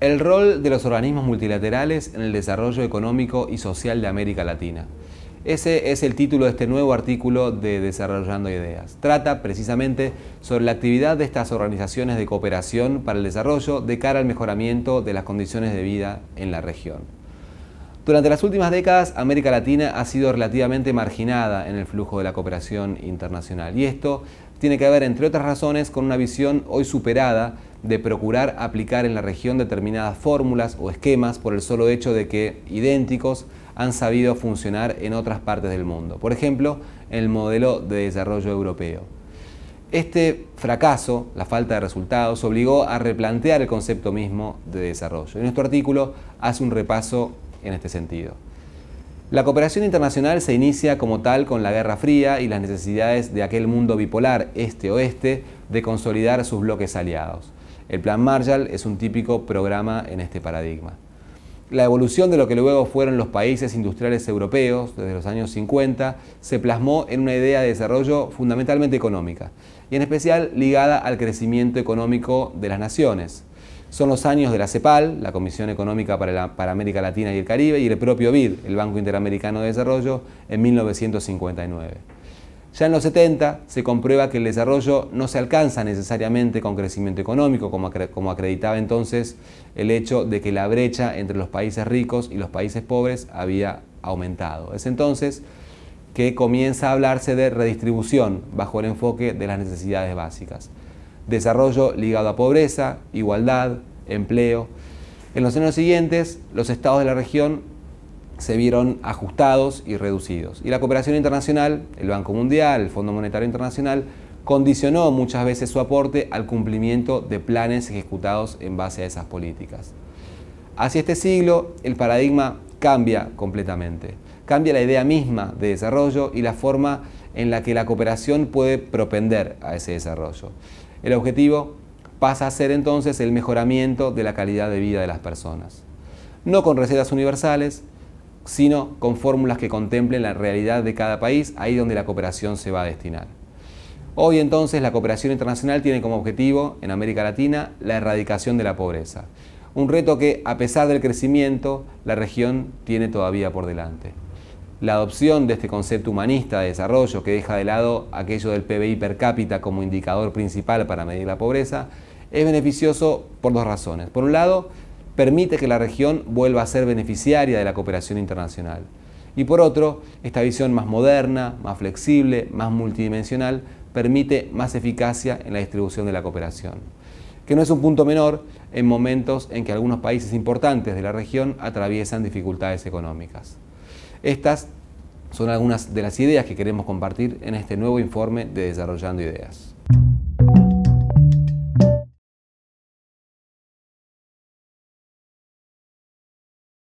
El rol de los organismos multilaterales en el desarrollo económico y social de América Latina. Ese es el título de este nuevo artículo de Desarrollando Ideas. Trata precisamente sobre la actividad de estas organizaciones de cooperación para el desarrollo de cara al mejoramiento de las condiciones de vida en la región. Durante las últimas décadas, América Latina ha sido relativamente marginada en el flujo de la cooperación internacional y esto tiene que ver, entre otras razones, con una visión hoy superada de procurar aplicar en la región determinadas fórmulas o esquemas por el solo hecho de que idénticos han sabido funcionar en otras partes del mundo. Por ejemplo, el modelo de desarrollo europeo. Este fracaso, la falta de resultados, obligó a replantear el concepto mismo de desarrollo. Y nuestro artículo hace un repaso en este sentido. La cooperación internacional se inicia como tal con la Guerra Fría y las necesidades de aquel mundo bipolar, este-oeste, de consolidar sus bloques aliados. El Plan Marshall es un típico programa en este paradigma. La evolución de lo que luego fueron los países industriales europeos desde los años 50 se plasmó en una idea de desarrollo fundamentalmente económica y en especial ligada al crecimiento económico de las naciones. Son los años de la CEPAL, la Comisión Económica para, América Latina y el Caribe, y el propio BID, el Banco Interamericano de Desarrollo, en 1959. Ya en los 70 se comprueba que el desarrollo no se alcanza necesariamente con crecimiento económico, como acreditaba entonces el hecho de que la brecha entre los países ricos y los países pobres había aumentado. Es entonces que comienza a hablarse de redistribución bajo el enfoque de las necesidades básicas. Desarrollo ligado a pobreza, igualdad, empleo. En los años siguientes, los estados de la región se vieron ajustados y reducidos. Y la cooperación internacional, el Banco Mundial, el Fondo Monetario Internacional, condicionó muchas veces su aporte al cumplimiento de planes ejecutados en base a esas políticas. Hacia este siglo, el paradigma cambia completamente. Cambia la idea misma de desarrollo y la forma en la que la cooperación puede propender a ese desarrollo. El objetivo pasa a ser entonces el mejoramiento de la calidad de vida de las personas. No con recetas universales, sino con fórmulas que contemplen la realidad de cada país, ahí donde la cooperación se va a destinar. Hoy entonces la cooperación internacional tiene como objetivo en América Latina la erradicación de la pobreza, un reto que a pesar del crecimiento la región tiene todavía por delante. La adopción de este concepto humanista de desarrollo que deja de lado aquello del PBI per cápita como indicador principal para medir la pobreza es beneficioso por dos razones. Por un lado, permite que la región vuelva a ser beneficiaria de la cooperación internacional. Y por otro, esta visión más moderna, más flexible, más multidimensional, permite más eficacia en la distribución de la cooperación, que no es un punto menor en momentos en que algunos países importantes de la región atraviesan dificultades económicas. Estas son algunas de las ideas que queremos compartir en este nuevo informe de Desarrollando Ideas.